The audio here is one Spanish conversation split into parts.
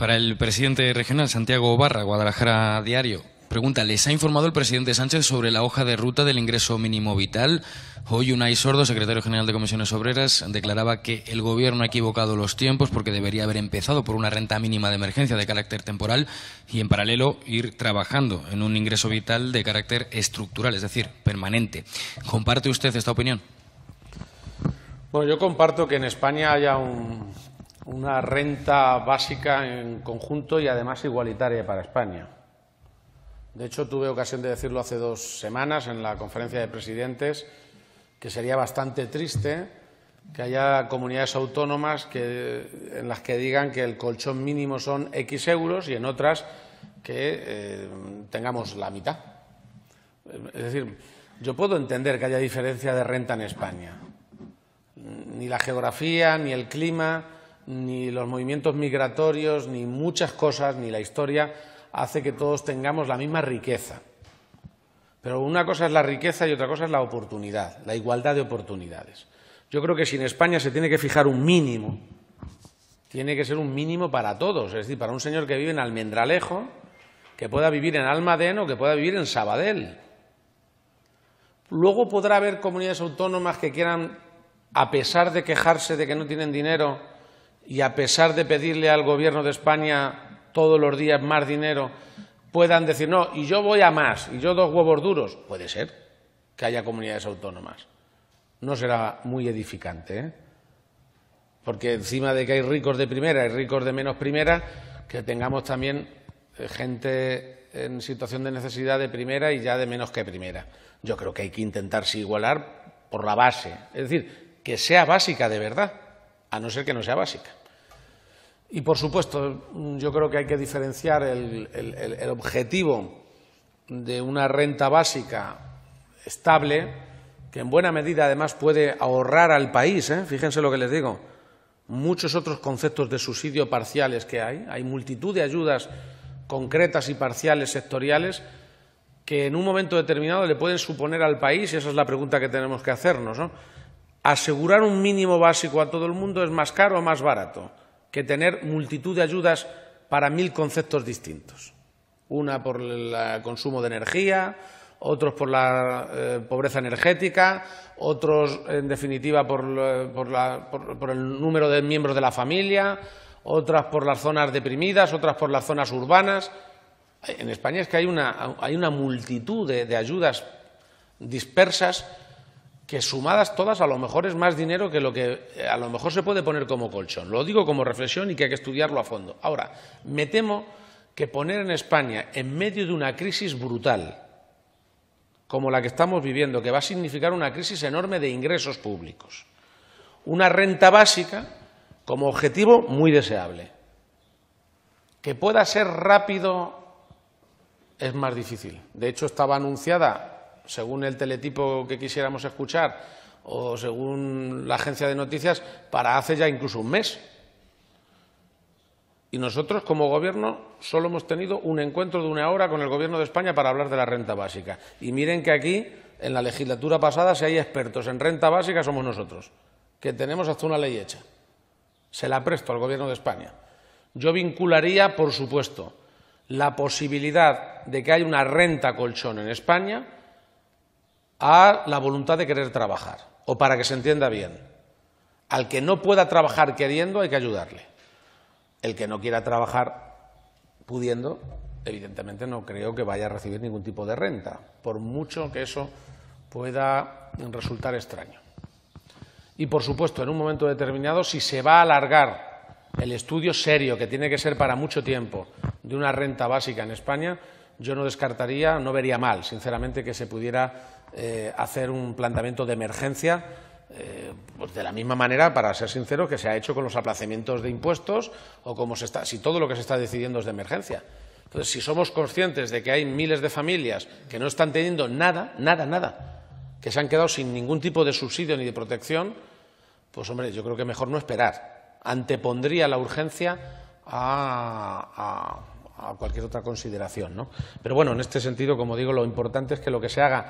Para el presidente regional, Santiago Barra, Guadalajara Diario. Pregunta, ¿les ha informado el presidente Sánchez sobre la hoja de ruta del ingreso mínimo vital? Hoy Unai Sordo, secretario general de Comisiones Obreras, declaraba que el gobierno ha equivocado los tiempos porque debería haber empezado por una renta mínima de emergencia de carácter temporal y en paralelo ir trabajando en un ingreso vital de carácter estructural, es decir, permanente. ¿Comparte usted esta opinión? Bueno, yo comparto que en España haya un una renta básica en conjunto y además igualitaria para España. De hecho, tuve ocasión de decirlo hace dos semanas en la conferencia de presidentes, que sería bastante triste que haya comunidades autónomas que, en las que digan que el colchón mínimo son X euros y en otras que eh, tengamos la mitad. Es decir, yo puedo entender que haya diferencia de renta en España. Ni la geografía, ni el clima, ni los movimientos migratorios, ni muchas cosas, ni la historia, hace que todos tengamos la misma riqueza. Pero una cosa es la riqueza y otra cosa es la oportunidad, la igualdad de oportunidades. Yo creo que si en España se tiene que fijar un mínimo, tiene que ser un mínimo para todos, es decir, para un señor que vive en Almendralejo, que pueda vivir en Almadén o que pueda vivir en Sabadell. Luego podrá haber comunidades autónomas que quieran, a pesar de quejarse de que no tienen dinero, y a pesar de pedirle al Gobierno de España todos los días más dinero, puedan decir, no, y yo voy a más, y yo dos huevos duros. Puede ser que haya comunidades autónomas. No será muy edificante, ¿eh? porque encima de que hay ricos de primera y ricos de menos primera, que tengamos también eh, gente en situación de necesidad de primera y ya de menos que primera. Yo creo que hay que intentarse igualar por la base, es decir, que sea básica de verdad a no ser que no sea básica. Y por supuesto, yo creo que hay que diferenciar el, objetivo de una renta básica estable, que en buena medida además puede ahorrar al país, ¿eh? fíjense lo que les digo, muchos otros conceptos de subsidio parciales que hay, hay multitud de ayudas concretas y parciales sectoriales que en un momento determinado le pueden suponer al país, y esa es la pregunta que tenemos que hacernos, ¿no? asegurar un mínimo básico a todo el mundo es más caro o más barato que tener multitud de ayudas para mil conceptos distintos. Una por el eh, consumo de energía, otros por la eh, pobreza energética, otros, en definitiva, eh, por, el número de miembros de la familia, otras por las zonas deprimidas, otras por las zonas urbanas. En España es que hay una, multitud de ayudas dispersas que sumadas todas a lo mejor es más dinero que lo que eh, a lo mejor se puede poner como colchón. Lo digo como reflexión y que hay que estudiarlo a fondo. Ahora, me temo que poner en España, en medio de una crisis brutal, como la que estamos viviendo, que va a significar una crisis enorme de ingresos públicos, una renta básica como objetivo muy deseable, que pueda ser rápido es más difícil. De hecho, estaba anunciada según el teletipo que quisiéramos escuchar o según la agencia de noticias, para hace ya incluso un mes. Y nosotros, como Gobierno, solo hemos tenido un encuentro de una hora con el Gobierno de España para hablar de la renta básica. Y miren que aquí, en la legislatura pasada, si hay expertos en renta básica, somos nosotros, que tenemos hasta una ley hecha. Se la presto al Gobierno de España. Yo vincularía, por supuesto, la posibilidad de que haya una renta colchón en España a la voluntad de querer trabajar, o para que se entienda bien. Al que no pueda trabajar queriendo hay que ayudarle. El que no quiera trabajar pudiendo, evidentemente no creo que vaya a recibir ningún tipo de renta, por mucho que eso pueda resultar extraño. Y por supuesto, en un momento determinado, si se va a alargar el estudio serio, que tiene que ser para mucho tiempo, de una renta básica en España, yo no descartaría, no vería mal, sinceramente, que se pudiera eh, hacer un planteamiento de emergencia eh, pues de la misma manera, para ser sincero, que se ha hecho con los aplazamientos de impuestos o como se está, si todo lo que se está decidiendo es de emergencia. Entonces, si somos conscientes de que hay miles de familias que no están teniendo nada, nada, nada, que se han quedado sin ningún tipo de subsidio ni de protección, pues hombre, yo creo que mejor no esperar. Antepondría la urgencia a, a cualquier otra consideración, ¿no? Pero bueno, en este sentido, como digo, lo importante es que lo que se haga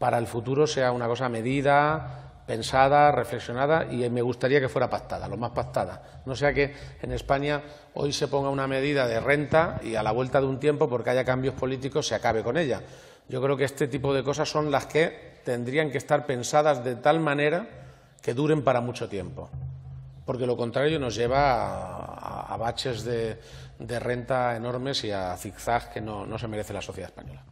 para el futuro sea una cosa medida, pensada, reflexionada y me gustaría que fuera pactada, lo más pactada. No sea que en España hoy se ponga una medida de renta y a la vuelta de un tiempo, porque haya cambios políticos, se acabe con ella. Yo creo que este tipo de cosas son las que tendrían que estar pensadas de tal manera que duren para mucho tiempo, porque lo contrario nos lleva a, baches de, renta enormes y a zigzag que no se merece la sociedad española.